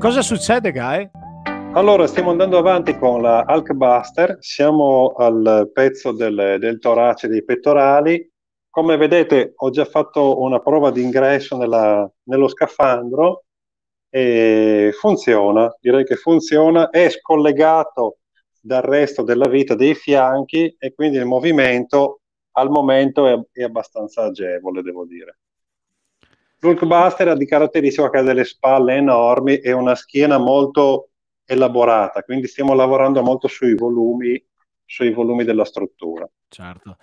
Cosa succede, Gae? Allora, stiamo andando avanti con la Hulkbuster, siamo al pezzo del, del torace dei pettorali. Come vedete, ho già fatto una prova d'ingresso ingresso nello scafandro e funziona, direi che funziona, è scollegato dal resto della vita dei fianchi e quindi il movimento al momento è, è abbastanza agevole, devo dire. Hulkbuster ha di caratteristica che ha delle spalle enormi e una schiena molto elaborata, quindi stiamo lavorando molto sui volumi, sui volumi della struttura. Certo.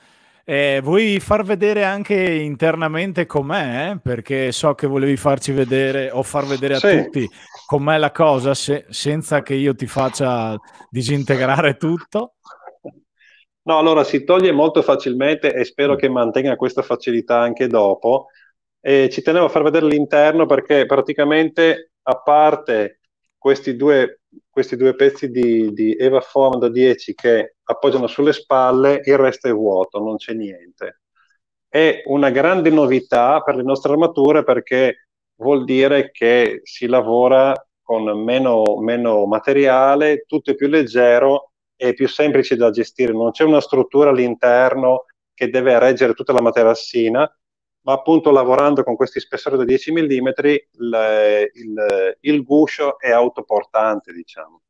Eh, vuoi far vedere anche internamente com'è? Eh? Perché so che volevi farci vedere o far vedere a sì. tutti com'è la cosa se, senza che io ti faccia disintegrare tutto. No, allora si toglie molto facilmente e spero mm. che mantenga questa facilità anche dopo e ci tenevo a far vedere l'interno perché praticamente a parte questi due, questi due pezzi di, di Eva Form da 10 che appoggiano sulle spalle, il resto è vuoto, non c'è niente. È una grande novità per le nostre armature perché vuol dire che si lavora con meno, meno materiale, tutto è più leggero e più semplice da gestire. Non c'è una struttura all'interno che deve reggere tutta la materassina, ma appunto lavorando con questi spessori da 10 mm il, il, il guscio è autoportante, diciamo.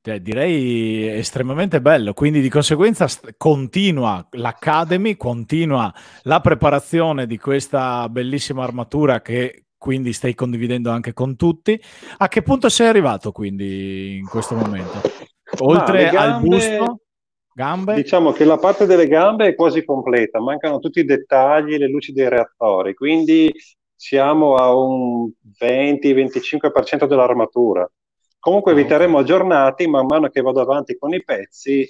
Cioè, direi estremamente bello, quindi di conseguenza continua l'Academy, continua la preparazione di questa bellissima armatura che quindi stai condividendo anche con tutti. A che punto sei arrivato quindi in questo momento? Oltre ah, gambe... al busto? Gambe. Diciamo che la parte delle gambe è quasi completa, mancano tutti i dettagli, le luci dei reattori, quindi siamo a un 20-25% dell'armatura. Comunque ah, vi terremo aggiornati man mano che vado avanti con i pezzi,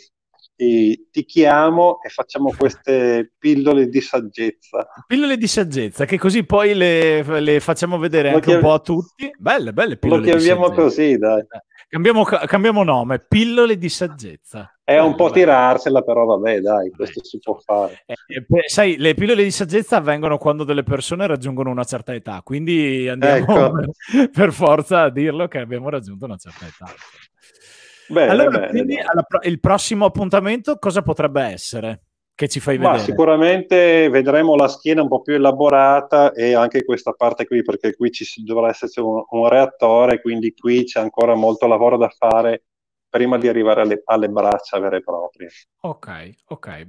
ti chiamo e facciamo queste pillole di saggezza. Pillole di saggezza, che così poi le, le facciamo vedere Lo anche chiam... un po' a tutti. Belle, belle pillole. Lo chiamiamo così, dai. Cambiamo, cambiamo nome, pillole di saggezza. È un po' tirarsela, però vabbè, dai, questo si può fare. Eh, eh sai, le pillole di saggezza avvengono quando delle persone raggiungono una certa età, quindi andiamo ecco. per forza a dirlo che abbiamo raggiunto una certa età. Bene, allora, bene, quindi, bene. Alla, il prossimo appuntamento cosa potrebbe essere? Che ci fai Ma vedere? sicuramente vedremo la schiena un po' più elaborata e anche questa parte qui, perché qui ci dovrà esserci un, un reattore, quindi qui c'è ancora molto lavoro da fare prima di arrivare alle, alle braccia vere e proprie. Ok, ok.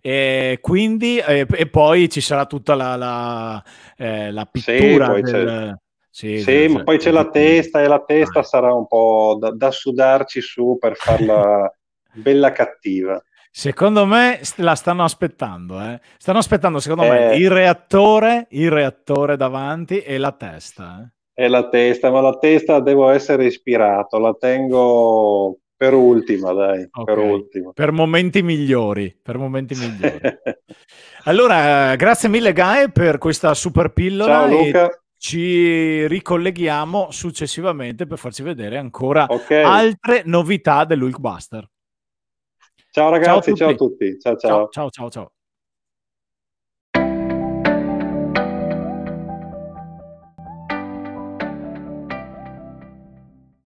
E quindi, e, e poi ci sarà tutta la, la, eh, la pittura sì, del... Sì, sì ma poi c'è la certo. testa e la testa ah. sarà un po' da, da sudarci su per farla bella cattiva. Secondo me la stanno aspettando, eh. stanno aspettando secondo eh, me il reattore, il reattore davanti e la testa. Eh. la testa, ma la testa devo essere ispirato, la tengo per ultima, dai, okay. per ultima. Per momenti migliori, per momenti migliori. allora, grazie mille Gae per questa super pillola. Ciao Luca. ci ricolleghiamo successivamente per farci vedere ancora okay. altre novità dell'Hulkbuster. Ciao ragazzi, ciao a tutti. Ciao ciao. ciao, ciao. ciao, ciao.